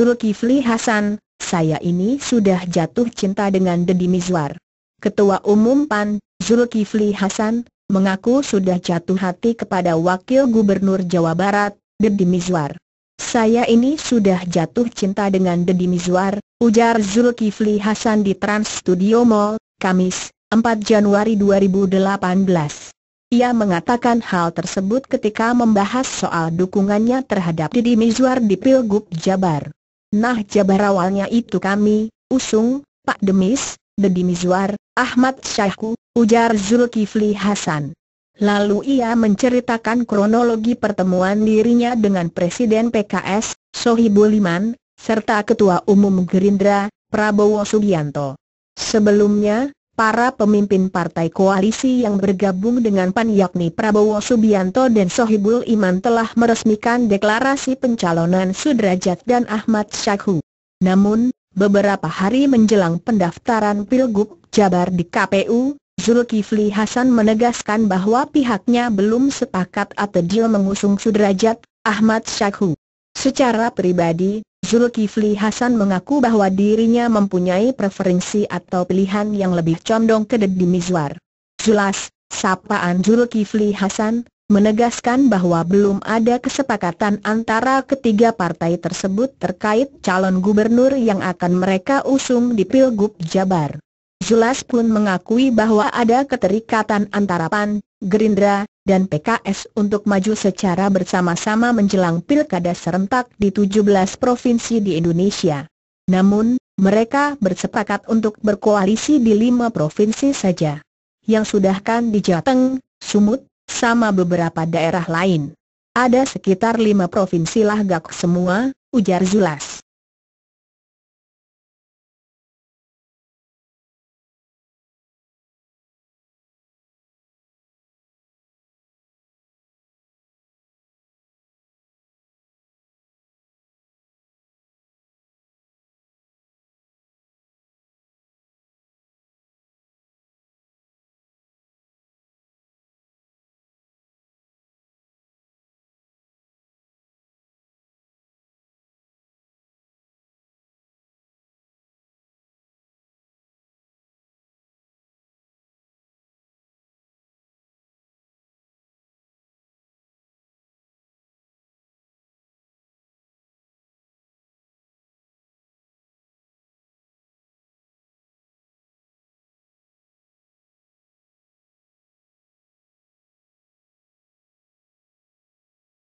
Zulkifli Hasan, saya ini sudah jatuh cinta dengan Deddy Mizwar. Ketua Umum PAN, Zulkifli Hasan, mengaku sudah jatuh hati kepada Wakil Gubernur Jawa Barat, Deddy Mizwar. Saya ini sudah jatuh cinta dengan Deddy Mizwar, ujar Zulkifli Hasan di Trans Studio Mall, Kamis, 4 Januari 2018. Ia mengatakan hal tersebut ketika membahas soal dukungannya terhadap Deddy Mizwar di Pilgub Jabar. Nah jabar awalnya itu kami, Usung, Pak Demis, Dedi Mizwar, Ahmad Syahku, ujar Zulkifli Hasan. Lalu ia menceritakan kronologi pertemuan dirinya dengan Presiden PKS, Sohibul Iman, serta Ketua Umum Gerindra, Prabowo Subianto. Sebelumnya, para pemimpin partai koalisi yang bergabung dengan PAN yakni Prabowo Subianto dan Sohibul Iman telah meresmikan deklarasi pencalonan Sudrajat dan Ahmad Syakhu. Namun, beberapa hari menjelang pendaftaran Pilgub Jabar di KPU, Zulkifli Hasan menegaskan bahwa pihaknya belum sepakat atau deal mengusung Sudrajat, Ahmad Syakhu. Secara pribadi, Zulkifli Hasan mengaku bahwa dirinya mempunyai preferensi atau pilihan yang lebih condong ke Deddy Mizwar. Jelas, sapaan Zulkifli Hasan, menegaskan bahwa belum ada kesepakatan antara ketiga partai tersebut terkait calon gubernur yang akan mereka usung di Pilgub Jabar. Jelas pun mengakui bahwa ada keterikatan antara PAN, Gerindra, dan PKS untuk maju secara bersama-sama menjelang pilkada serentak di 17 provinsi di Indonesia. Namun, mereka bersepakat untuk berkoalisi di lima provinsi saja. Yang sudahkan di Jateng, Sumut, sama beberapa daerah lain. Ada sekitar lima provinsi lah gak semua, ujar Zulas.